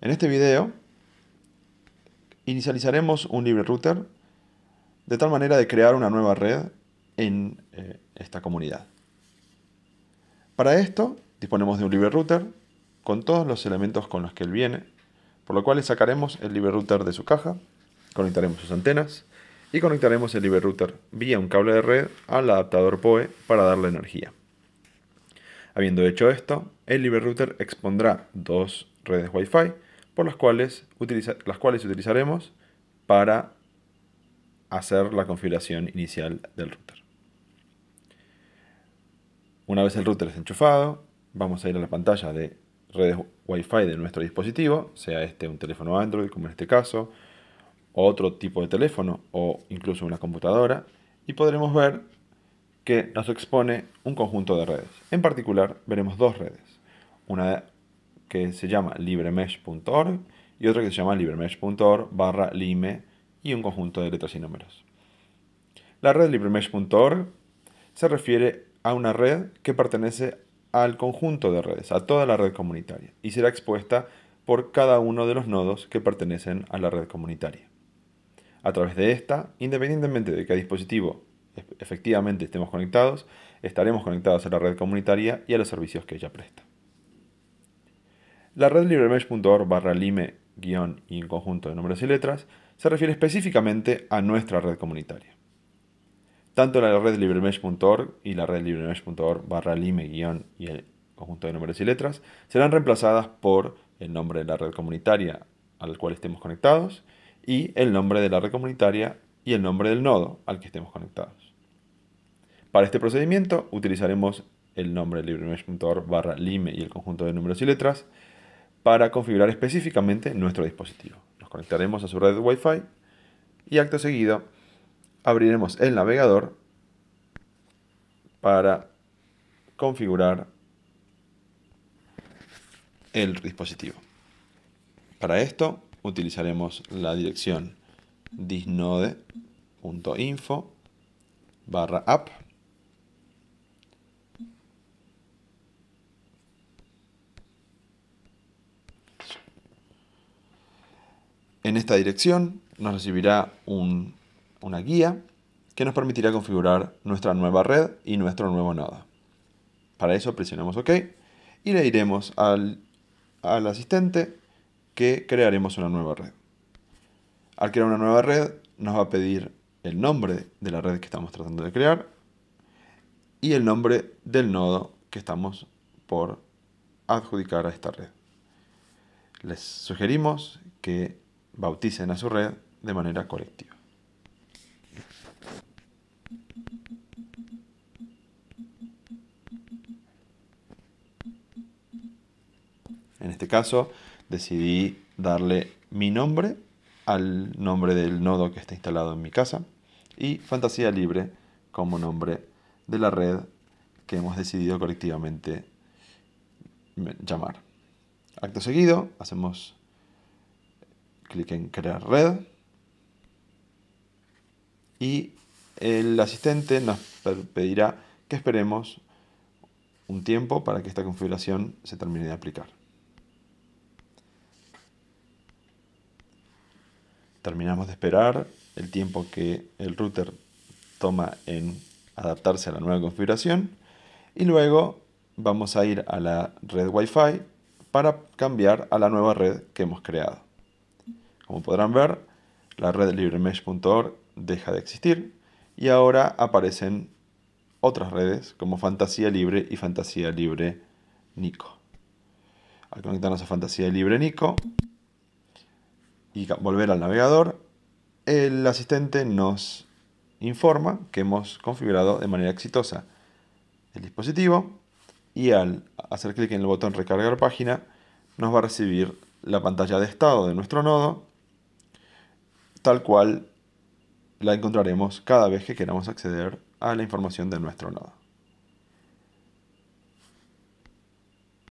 En este video inicializaremos un libre router de tal manera de crear una nueva red en eh, esta comunidad. Para esto disponemos de un libre router con todos los elementos con los que él viene, por lo cual le sacaremos el libre router de su caja, conectaremos sus antenas y conectaremos el libre router vía un cable de red al adaptador PoE para darle energía. Habiendo hecho esto, el libre router expondrá dos redes Wi-Fi por las cuales, las cuales utilizaremos para hacer la configuración inicial del router. Una vez el router es enchufado, vamos a ir a la pantalla de redes Wi-Fi de nuestro dispositivo, sea este un teléfono Android como en este caso, otro tipo de teléfono o incluso una computadora, y podremos ver que nos expone un conjunto de redes. En particular, veremos dos redes, una que se llama libremesh.org y otra que se llama libremesh.org barra lime y un conjunto de letras y números. La red libremesh.org se refiere a una red que pertenece al conjunto de redes, a toda la red comunitaria, y será expuesta por cada uno de los nodos que pertenecen a la red comunitaria. A través de esta, independientemente de qué dispositivo efectivamente estemos conectados, estaremos conectados a la red comunitaria y a los servicios que ella presta. La red libremesh.org barra lime guión y el conjunto de números y letras se refiere específicamente a nuestra red comunitaria. Tanto la red libremesh.org y la red libremesh.org barra lime guión y el conjunto de números y letras serán reemplazadas por el nombre de la red comunitaria al cual estemos conectados y el nombre de la red comunitaria y el nombre del nodo al que estemos conectados. Para este procedimiento utilizaremos el nombre libremesh.org barra lime y el conjunto de números y letras, para configurar específicamente nuestro dispositivo. Nos conectaremos a su red Wi-Fi y acto seguido abriremos el navegador para configurar el dispositivo. Para esto utilizaremos la dirección disnode.info barra app En esta dirección nos recibirá una guía que nos permitirá configurar nuestra nueva red y nuestro nuevo nodo. Para eso presionamos OK y le iremos al, al asistente que crearemos una nueva red. Al crear una nueva red nos va a pedir el nombre de la red que estamos tratando de crear y el nombre del nodo que estamos por adjudicar a esta red. Les sugerimos que bauticen a su red de manera colectiva. En este caso decidí darle mi nombre al nombre del nodo que está instalado en mi casa y fantasía libre como nombre de la red que hemos decidido colectivamente llamar. Acto seguido, hacemos clic en crear red y el asistente nos pedirá que esperemos un tiempo para que esta configuración se termine de aplicar. Terminamos de esperar el tiempo que el router toma en adaptarse a la nueva configuración y luego vamos a ir a la red Wi-Fi para cambiar a la nueva red que hemos creado. Como podrán ver, la red LibreMesh.org deja de existir y ahora aparecen otras redes como Fantasía Libre y Fantasía Libre Nico. Al conectarnos a Fantasía Libre Nico y volver al navegador, el asistente nos informa que hemos configurado de manera exitosa el dispositivo y al hacer clic en el botón recargar página nos va a recibir la pantalla de estado de nuestro nodo tal cual la encontraremos cada vez que queramos acceder a la información de nuestro nodo.